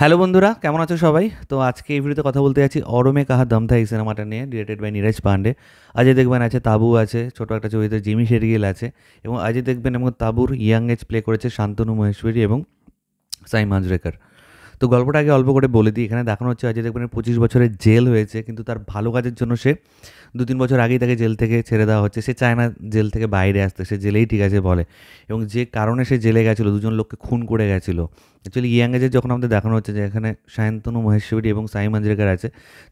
Hello বন্ধুরা কেমন আছো সবাই তো আজকে এই ভিডিওতে কথা বলতে যাচ্ছি অরমে কাহা দমথা এই সিনেমাটা নিয়ে ডিরেক্টেড বাই নীরাজ পান্ডে অজয় দেখবেন আছে তাবু আছে ছোটো একটা ছবিতে জিমি শেরগিল আছে এবং অজয় দেখবেন এবং তাবুর ইয়াং এজ প্লে করেছে শান্তনু মহেশ্বরী এবং সাই হাজরেকার তো গল্পটা আগে অল্প করে বলে দিই এখানে দেখানো হচ্ছে অজয় দেবগনের পঁচিশ বছরের জেল হয়েছে কিন্তু তার ভালো কাজের জন্য সে দু তিন বছর আগেই তাকে জেল থেকে ছেড়ে দেওয়া হচ্ছে সে চায় না জেল থেকে বাইরে আসতে সে জেলেই ঠিক আছে বলে এবং যে কারণে সে জেলে গেছিলো দুজন লোককে খুন করে গেছিলো অ্যাকচুয়ালি ইয়াং এজে যখন আমাদের দেখানো হচ্ছে যে এখানে সায়ন্তনু মহেশ্বরী এবং সাই মাঞ্জরেকার আছে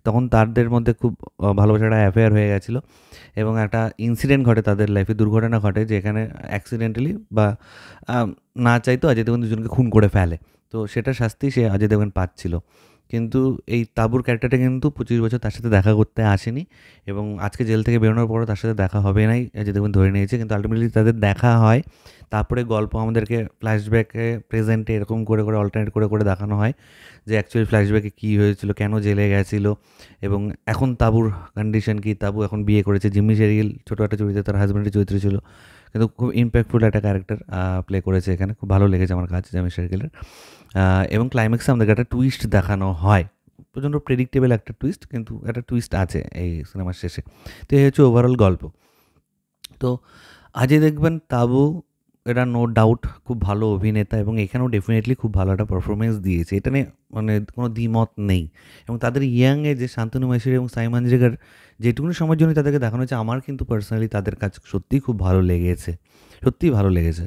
তখন তাদের মধ্যে খুব ভালোবাসা একটা অ্যাফেয়ার হয়ে গেছিলো এবং একটা ইনসিডেন্ট ঘটে তাদের লাইফে দুর্ঘটনা ঘটে যে এখানে অ্যাক্সিডেন্টালি বা না চাইতো অজয় দেখুন দুজনকে খুন করে ফেলে তো সেটা শাস্তি সে অজয় দেবগন পাচ্ছিল কিন্তু এই তাবুর ক্যারেক্টারটা কিন্তু পঁচিশ বছর তার সাথে দেখা করতে আসেনি এবং আজকে জেল থেকে বেরোনোর পরও তার সাথে দেখা হবে নাই যদি দেখুন ধরে নিয়েছে কিন্তু আলটিমেটলি তাদের দেখা হয় তারপরে গল্প আমাদেরকে ফ্ল্যাশব্যাকে প্রেজেন্টে এরকম করে করে অল্টারনেট করে করে দেখানো হয় যে অ্যাকচুয়ালি ফ্ল্যাশব্যাকে কী হয়েছিল কেন জেলে গেছিলো এবং এখন তাবুর কন্ডিশন কী তাবু এখন বিয়ে করেছে জিম্মি শেরিল ছোটো একটা চরিত্রে তার হাজব্যান্ডের চরিত্র ছিল কিন্তু খুব ইম্প্যাক্টফুল একটা ক্যারেক্টার প্লে করেছে এখানে খুব ভালো লেগেছে আমার কাছে জামি শেরগিলের এবং ক্লাইম্যাক্সে আমাদেরকে একটা টুইস্ট দেখানো হয় প্রচণ্ড প্রেডিক্টেবল একটা টুইস্ট কিন্তু একটা টুইস্ট আছে এই সিনেমার শেষে তো এই হচ্ছে ওভারঅল গল্প তো আজই দেখবেন তাবু এরা নো ডাউট খুব ভালো অভিনেতা এবং এখানেও ডেফিনেটলি খুব ভালো একটা পারফরমেন্স দিয়েছে এটা নিয়ে মানে কোনো দ্বিমত নেই এবং তাদের ইয়াংয়ে যে শান্তনু মহেশ্বরী এবং সাইমান জেগার যেটুকুনি সময়ের জন্য তাদেরকে দেখানো হয়েছে আমার কিন্তু পার্সোনালি তাদের কাজ সত্যিই খুব ভালো লেগেছে সত্যিই ভালো লেগেছে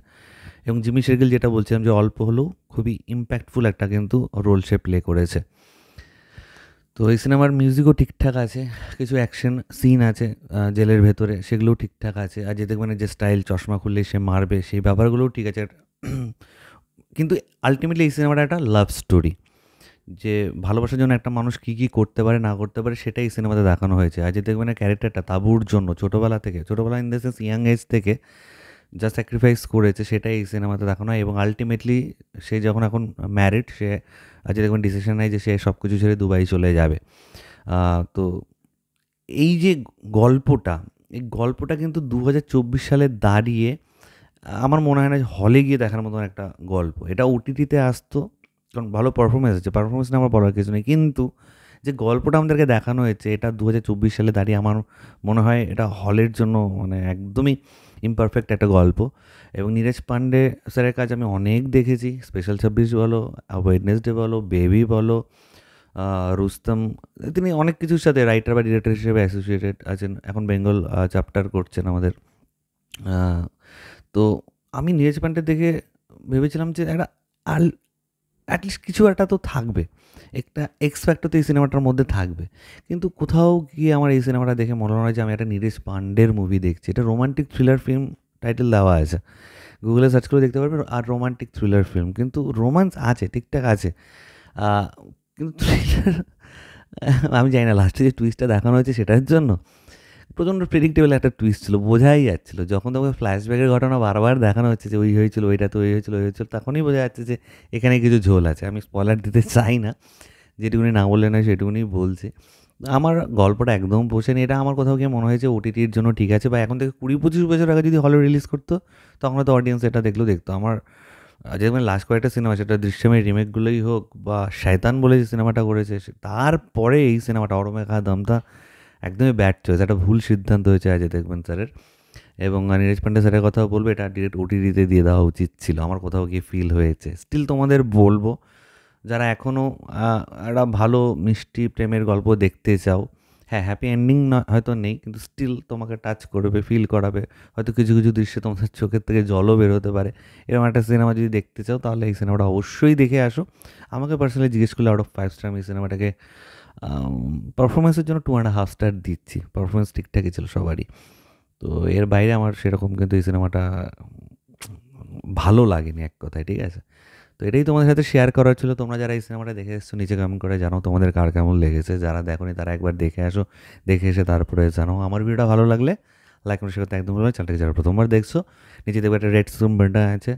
এবং জিমি শেরগিল যেটা বলছিলাম যে অল্প হলেও খুবই ইম্প্যাক্টফুল একটা কিন্তু রোল সে প্লে করেছে তো এই সিনেমার মিউজিকও ঠিকঠাক আছে কিছু অ্যাকশন সিন আছে জেলের ভেতরে সেগুলোও ঠিকঠাক আছে আর যে দেখবেন যে স্টাইল চশমা খুললে সে মারবে সেই ব্যাপারগুলোও ঠিক আছে কিন্তু আলটিমেটলি এই সিনেমাটা একটা লাভ স্টোরি যে ভালোবাসার জন্য একটা মানুষ কী কী করতে পারে না করতে পারে সেটাই সিনেমাতে দেখানো হয়েছে আর যে দেখবেন ক্যারেক্টারটা তাবুর জন্য ছোটোবেলা থেকে ছোটোবেলা in the sense young age থেকে যা স্যাক্রিফাইস করেছে সেটাই এই সিনেমাতে দেখানো হয় এবং আলটিমেটলি সে যখন এখন ম্যারিড সে আজকে দেখবেন ডিসিশন নেয় যে সে সব কিছু ছেড়ে দুবাই চলে যাবে তো এই যে গল্পটা এই গল্পটা কিন্তু দু সালে দাঁড়িয়ে আমার মনে হয় না যে হলে গিয়ে দেখার মতন একটা গল্প এটা ওটিটিতে আসতো কারণ ভালো পারফরমেন্স আছে পারফরমেন্স না আমার বলার কিছু নেই কিন্তু যে গল্পটা আমাদেরকে দেখানো হয়েছে এটা দু সালে দাঁড়িয়ে আমার মনে হয় এটা হলের জন্য মানে একদমই ইমপারফেক্ট একটা গল্প এবং নীরজ পান্ডে স্যারের কাজ আমি অনেক দেখেছি স্পেশাল সার্ভিস বলো ওয়েডনেসডে বলো বেবি বলো রুস্তম তিনি অনেক কিছুর সাথে রাইটার বা ডিরেক্টর হিসেবে অ্যাসোসিয়েটেড আছেন এখন বেঙ্গল চ্যাপ্টার করছেন আমাদের তো আমি নীরজ পান্ডে দেখে ভেবেছিলাম যে একটা আল অ্যাটলিস্ট কিছু একটা তো থাকবে একটা এক্সপ্যাক্ট তো এই সিনেমাটার মধ্যে থাকবে কিন্তু কোথাও গিয়ে আমার এই সিনেমাটা দেখে মনে হয় যে আমি একটা নীরেশ পাণ্ডের মুভি দেখছি এটা রোমান্টিক থ্রিলার ফিল্ম টাইটেল দেওয়া আছে গুগলে সার্চ করে দেখতে পারবে আর রোমান্টিক থ্রিলার ফিল্ম কিন্তু রোমান্স আছে ঠিকঠাক আছে কিন্তু থ্রিলার আমি জানি না লাস্টে যে টুইস্টটা দেখানো হয়েছে সেটার জন্য প্রচণ্ড প্রেডিক্টেবল একটা টুইস্ট ছিল বোঝাই যাচ্ছিলো যখন তোকে ফ্ল্যাশব্যাকের ঘটনা বারবার দেখানো হচ্ছে যে ওই হয়েছিল ওইটা তো ওই হয়েছিল ওই হয়েছিল তখনই বোঝা যাচ্ছে যে এখানে কিছু ঝোল আছে আমি স্পলার দিতে চাই না যেটুকুনি না বললে না সেটুকুনি বলছে আমার গল্পটা একদম পোষেনি এটা আমার কোথাও গিয়ে মনে হয়েছে ওটিটির জন্য ঠিক আছে বা এখন থেকে কুড়ি পঁচিশ বছর আগে যদি হলে রিলিজ করতো তখন হয়তো অডিয়েন্স এটা দেখলেও দেখতো আমার যেমন লাস্ট কয়েকটা সিনেমা সেটা দৃশ্যমের রিমেকগুলোই হোক বা শায়তান বলে যে সিনেমাটা করেছে তারপরে এই সিনেমাটা অরমেখা দমতা একদমই ব্যাট চয়েস একটা ভুল সিদ্ধান্ত হয়েছে আজ দেখবেন স্যারের এবং নীরজ পান্ডে স্যারের কথাও বলবো এটা ডিরেক্ট ওটিটিতে দিয়ে দেওয়া উচিত ছিল আমার কোথাও গিয়ে ফিল হয়েছে স্টিল তোমাদের বলবো যারা এখনও একটা ভালো মিষ্টি প্রেমের গল্প দেখতে চাও হ্যাঁ হ্যাপি এন্ডিং না হয়তো নেই কিন্তু স্টিল তোমাকে টাচ করবে ফিল করাবে হয়তো কিছু কিছু দৃশ্যে তোমাদের চোখের থেকে জলও বেরোতে পারে এরকম একটা সিনেমা যদি দেখতে চাও তাহলে এই সিনেমাটা অবশ্যই দেখে আসো আমাকে পার্সোনালি জিজ্ঞেস করলে আউট অফ ফাইভ স্টার আমি এই সিনেমাটাকে পারফরমেন্সের জন্য টু অ্যান্ড হাফ স্টার দিচ্ছি পারফরমেন্স ঠিকঠাকই ছিল সবারই তো এর বাইরে আমার সেরকম কিন্তু এই সিনেমাটা ভালো লাগেনি এক কথায় ঠিক আছে তো এটাই তোমাদের সাথে শেয়ার করার ছিল তোমরা যারা এই সিনেমাটা দেখে এসছো নিচে কমেন্ট করে জানো তোমাদের কার কেমন লেগেছে যারা দেখোনি তারা একবার দেখে আসো দেখে এসে তারপরে জানো আমার ভিডিওটা ভালো লাগলে লাইক করে সেটা একদম ভালো চ্যানেলটাকে যারা প্রথমবার দেখছো নিচে দেখবে একটা রেড সুম বাটন আছে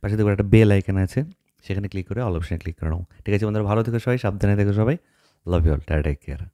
পাশে দেখবে একটা বেল আইকন আছে সেখানে ক্লিক করে অল অপশানে ক্লিক করে নাও ঠিক আছে তোমাদের ভালো থেকো সবাই সাবধানে থেকো সবাই Love you all. Take care.